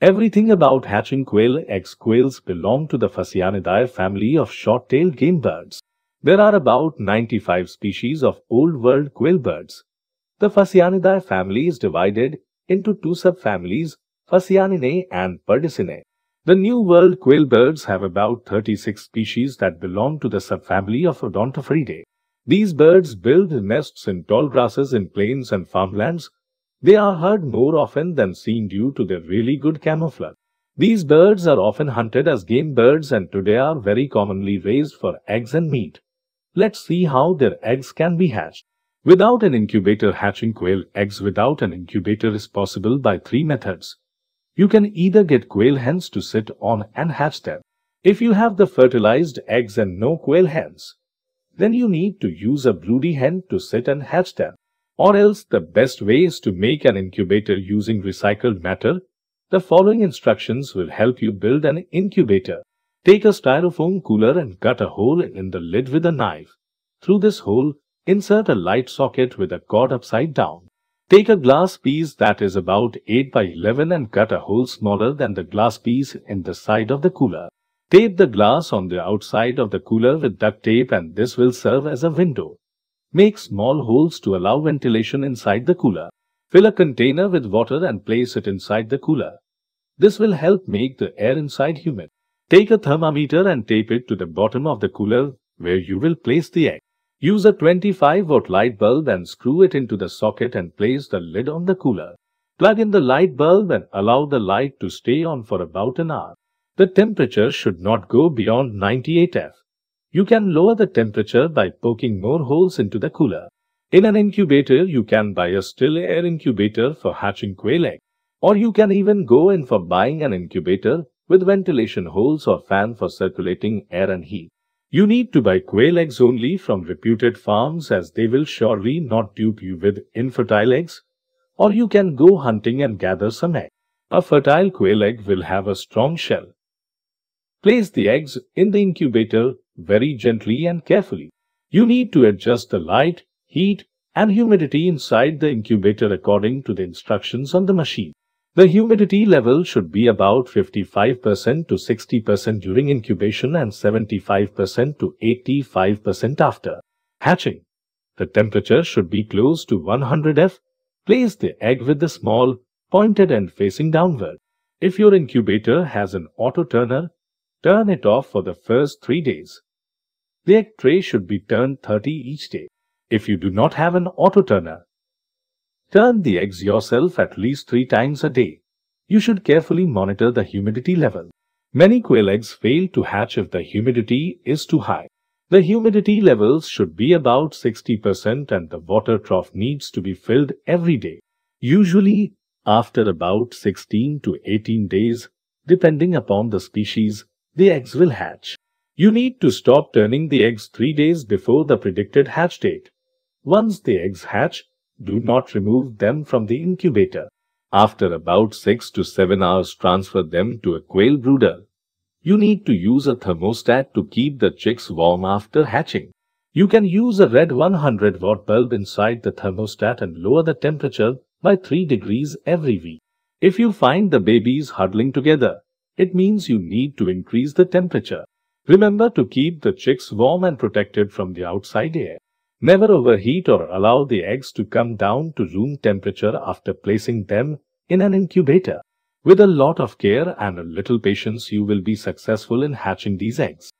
Everything about hatching quail eggs Quails belong to the Phasianidae family of short-tailed game birds. There are about 95 species of Old World quail birds. The Phasianidae family is divided into two subfamilies, Phasianinae and Perdicinae. The New World quail birds have about 36 species that belong to the subfamily of Odontophoridae. These birds build nests in tall grasses in plains and farmlands, they are heard more often than seen due to their really good camouflage. These birds are often hunted as game birds and today are very commonly raised for eggs and meat. Let's see how their eggs can be hatched. Without an incubator hatching quail eggs without an incubator is possible by three methods. You can either get quail hens to sit on and hatch them. If you have the fertilized eggs and no quail hens, then you need to use a broody hen to sit and hatch them. Or else the best way is to make an incubator using recycled matter. The following instructions will help you build an incubator. Take a styrofoam cooler and cut a hole in the lid with a knife. Through this hole, insert a light socket with a cord upside down. Take a glass piece that is about 8 by 11 and cut a hole smaller than the glass piece in the side of the cooler. Tape the glass on the outside of the cooler with duct tape and this will serve as a window. Make small holes to allow ventilation inside the cooler. Fill a container with water and place it inside the cooler. This will help make the air inside humid. Take a thermometer and tape it to the bottom of the cooler where you will place the egg. Use a 25 watt light bulb and screw it into the socket and place the lid on the cooler. Plug in the light bulb and allow the light to stay on for about an hour. The temperature should not go beyond 98F. You can lower the temperature by poking more holes into the cooler. In an incubator, you can buy a still air incubator for hatching quail egg. Or you can even go in for buying an incubator with ventilation holes or fan for circulating air and heat. You need to buy quail eggs only from reputed farms as they will surely not dupe you with infertile eggs. Or you can go hunting and gather some egg. A fertile quail egg will have a strong shell. Place the eggs in the incubator very gently and carefully. You need to adjust the light, heat, and humidity inside the incubator according to the instructions on the machine. The humidity level should be about 55% to 60% during incubation and 75% to 85% after hatching. The temperature should be close to 100 F. Place the egg with the small, pointed end facing downward. If your incubator has an auto turner, turn it off for the first three days. Their tray should be turned 30 each day if you do not have an auto turner. Turn the eggs yourself at least three times a day. You should carefully monitor the humidity level. Many quail eggs fail to hatch if the humidity is too high. The humidity levels should be about 60% and the water trough needs to be filled every day, usually after about 16 to 18 days, depending upon the species, the eggs will hatch. You need to stop turning the eggs 3 days before the predicted hatch date. Once the eggs hatch, do not remove them from the incubator. After about 6 to 7 hours transfer them to a quail brooder. You need to use a thermostat to keep the chicks warm after hatching. You can use a red 100 watt bulb inside the thermostat and lower the temperature by 3 degrees every week. If you find the babies huddling together, it means you need to increase the temperature. Remember to keep the chicks warm and protected from the outside air. Never overheat or allow the eggs to come down to room temperature after placing them in an incubator. With a lot of care and a little patience, you will be successful in hatching these eggs.